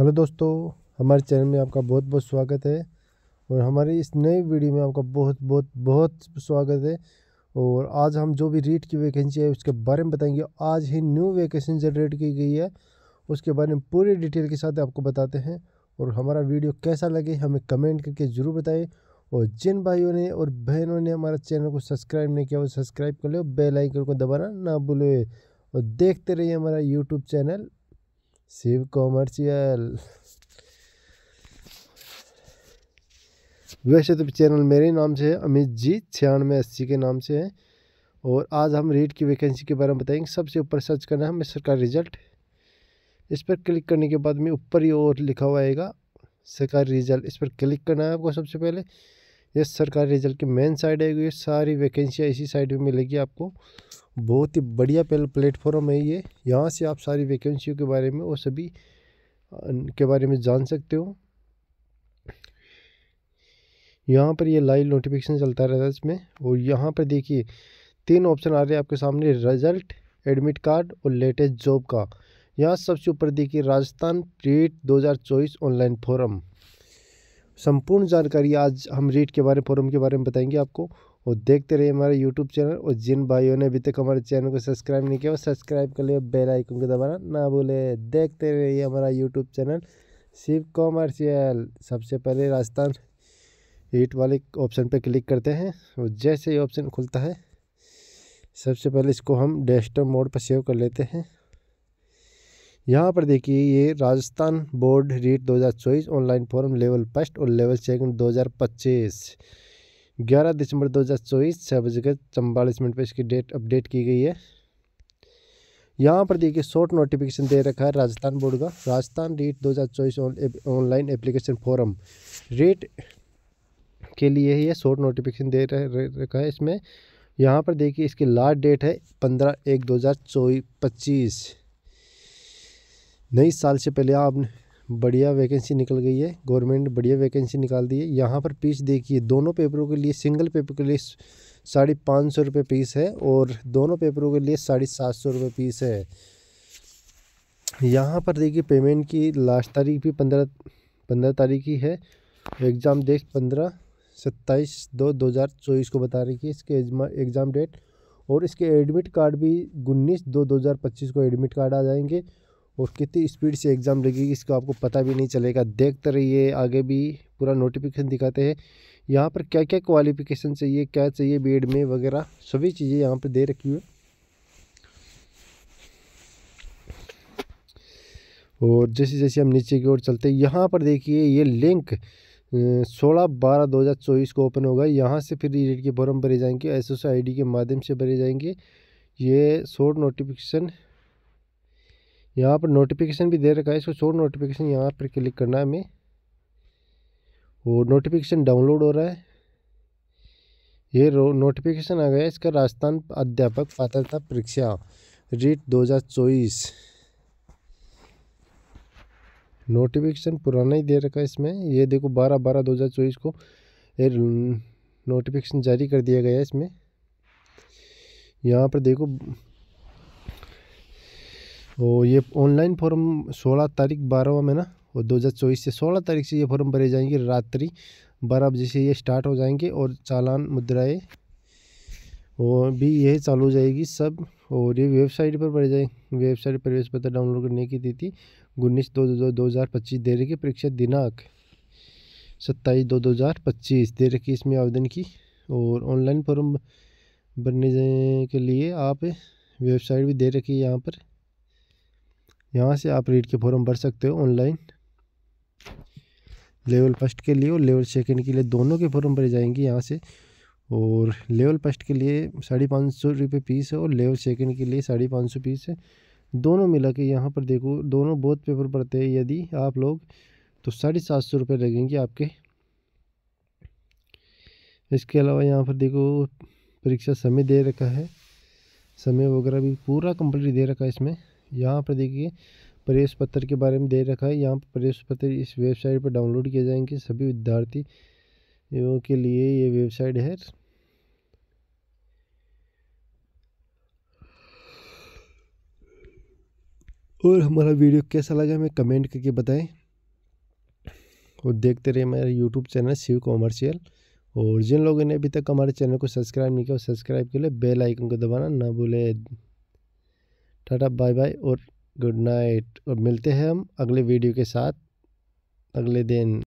hello दोस्तों हमारे channel में आपका बहुत बहुत स्वागत है और हमारे इस नए वीडियो में आपका बहुत बहुत बहुत स्वागत है और आज हम जो भी रीट की वैकेंसी है उसके बारे में बताएंगे आज ही न्यू वैकेंसी जनरेट की गई है उसके बारे में पूरी डिटेल के साथ आपको बताते हैं और हमारा वीडियो कैसा लगे हमें कमेंट करके ज़रूर बताएँ और जिन भाइयों ने और बहनों ने हमारा चैनल को सब्सक्राइब नहीं किया वो सब्सक्राइब कर लो बेल आइकन को दबाना ना भूलें और देखते रहिए हमारा यूट्यूब चैनल शिव कॉमर्शियल वैसे तो चैनल मेरे नाम से है अमित जी छियानवे अस्सी के नाम से है और आज हम रीट की वैकेंसी के बारे में बताएंगे सबसे ऊपर सर्च करना है हमें सरकारी रिजल्ट इस पर क्लिक करने के बाद में ऊपर ही और लिखा हुआ आएगा सरकारी रिजल्ट इस पर क्लिक करना है आपको सबसे पहले ये सरकारी रिजल्ट की मेन साइड है ये सारी वैकेंसियाँ इसी साइड में मिलेगी आपको बहुत ही बढ़िया प्लेटफॉर्म है ये यहाँ से आप सारी वैकेंसियों के बारे में और सभी के बारे में जान सकते हो यहाँ पर ये लाइव नोटिफिकेशन चलता रहता है इसमें और यहाँ पर देखिए तीन ऑप्शन आ रहे हैं आपके सामने रिजल्ट एडमिट कार्ड और लेटेस्ट जॉब का यहाँ सबसे ऊपर देखिए राजस्थान टेट 2024 ऑनलाइन फॉरम संपूर्ण जानकारी आज हम रीट के बारे में फोरम के बारे में बताएंगे आपको और देखते रहिए हमारे यूट्यूब चैनल और जिन भाइयों ने अभी तक हमारे चैनल को सब्सक्राइब नहीं किया वो सब्सक्राइब कर लिया बेल आइकन को दबाना ना भूले देखते रहिए हमारा यूट्यूब चैनल शिव कॉमर्शियल सबसे पहले राजस्थान हीट वाले ऑप्शन पर क्लिक करते हैं और जैसे ही ऑप्शन खुलता है सबसे पहले इसको हम डेस्कटॉप मोड पर सेव कर लेते हैं यहाँ पर देखिए ये Rajasthan board REET 2024 online form level first और लेवल सेकंड 2025 11 दिसंबर 2024 छः बजकर चौवालीस मिनट पर इसकी डेट अपडेट की गई है यहाँ पर देखिए शॉर्ट नोटिफिकेशन दे रखा है राजस्थान बोर्ड का Rajasthan REET 2024 online application form REET के लिए ही ये शॉर्ट नोटिफिकेशन दे रखा है इसमें यहाँ पर देखिए इसकी लास्ट डेट है पंद्रह एक दो हज़ार पच्चीस नई साल से पहले आप बढ़िया वैकेंसी निकल गई है गवर्नमेंट बढ़िया वैकेंसी निकाल दी है यहाँ पर पीस देखिए दोनों पेपरों के लिए सिंगल पेपर के लिए साढ़े पाँच सौ रुपये पीस है और दोनों पेपरों के लिए साढ़े सात सौ रुपये पीस है यहाँ पर देखिए पेमेंट की लास्ट तारीख भी पंद्रह पंद्रह तारीख की है एग्ज़ाम डेट पंद्रह सत्ताईस दो दो हज़ार चौबीस को बता रही है इसके एग्ज़ाम डेट और इसके एडमिट कार्ड भी उन्नीस दो दो हज़ार पच्चीस को एडमिट कार्ड आ जाएंगे और कितनी स्पीड से एग्ज़ाम लगेगी इसको आपको पता भी नहीं चलेगा देखते रहिए आगे भी पूरा नोटिफिकेशन दिखाते हैं यहाँ पर क्या क्या क्वालिफिकेशन चाहिए क्या चाहिए बी में वगैरह सभी चीज़ें यहाँ पर दे रखी हुई और जैसे जैसे हम नीचे की ओर चलते हैं यहाँ पर देखिए ये लिंक सोलह बारह दो हज़ार चौबीस को ओपन होगा यहाँ से फिर रीट e के फॉर्म भरे जाएंगे एस एस आई डी के माध्यम से भरे जाएंगे ये शॉर्ट नोटिफिकेशन यहाँ पर नोटिफिकेशन भी दे रखा है इसको शो नोटिफिकेशन यहाँ पर क्लिक करना है हमें और नोटिफिकेशन डाउनलोड हो रहा है ये नोटिफिकेशन आ गया इसका राजस्थान अध्यापक पात्रता परीक्षा रीट 2024 नोटिफिकेशन पुराना ही दे रखा है इसमें ये देखो बारह बारह दो हज़ार चौबीस को ये नोटिफिकेशन जारी कर दिया गया है इसमें यहाँ पर देखो वो तो ये ऑनलाइन फॉर्म 16 तारीख बारहवा में ना वो चौबीस से 16 तारीख से ये फॉर्म भरे जाएंगे रात्रि बारह बजे से ये स्टार्ट हो जाएंगे और चालान मुद्राएँ और भी ये चालू हो जाएगी सब और ये वेबसाइट पर भरे जाए वेबसाइट प्रवेश पत्र डाउनलोड करने की तिथि उन्नीस दो दो दो हज़ार पच्चीस दे रखी परीक्षा दिनांक सत्ताईस दो दो हज़ार पच्चीस दे रखी इसमें आवेदन की और ऑनलाइन फॉर्म भरने के लिए आप वेबसाइट भी दे रखी है यहाँ पर यहाँ से आप रीड के फॉर्म भर सकते हो ऑनलाइन लेवल फर्स्ट के लिए और लेवल सेकंड के लिए दोनों के फॉर्म भरे जाएंगे यहाँ से और लेवल फर्स्ट के लिए साढ़े पाँच सौ रुपये पीस है और लेवल सेकंड के लिए साढ़े पाँच सौ पीस है दोनों मिला के यहाँ पर देखो दोनों बहुत पेपर पड़ते हैं यदि आप लोग तो साढ़े सात सौ रुपये लगेंगे आपके इसके अलावा यहाँ पर देखो परीक्षा समय दे रखा है समय वगैरह भी पूरा कंप्लीट दे रखा है इसमें यहाँ पर देखिए प्रवेश पत्र के बारे में दे रखा है यहाँ पर प्रवेश पत्र इस वेबसाइट पर डाउनलोड किए जाएंगे सभी विद्यार्थी के लिए ये वेबसाइट है और हमारा वीडियो कैसा लगा हमें कमेंट करके बताएं और देखते रहे मेरा यूट्यूब चैनल शिव कॉमर्शियल और जिन लोगों ने अभी तक हमारे चैनल को सब्सक्राइब नहीं किया सब्सक्राइब के लिए बेल आइकन को दबाना ना भूले टाटा बाय बाय और गुड नाइट और मिलते हैं हम अगले वीडियो के साथ अगले दिन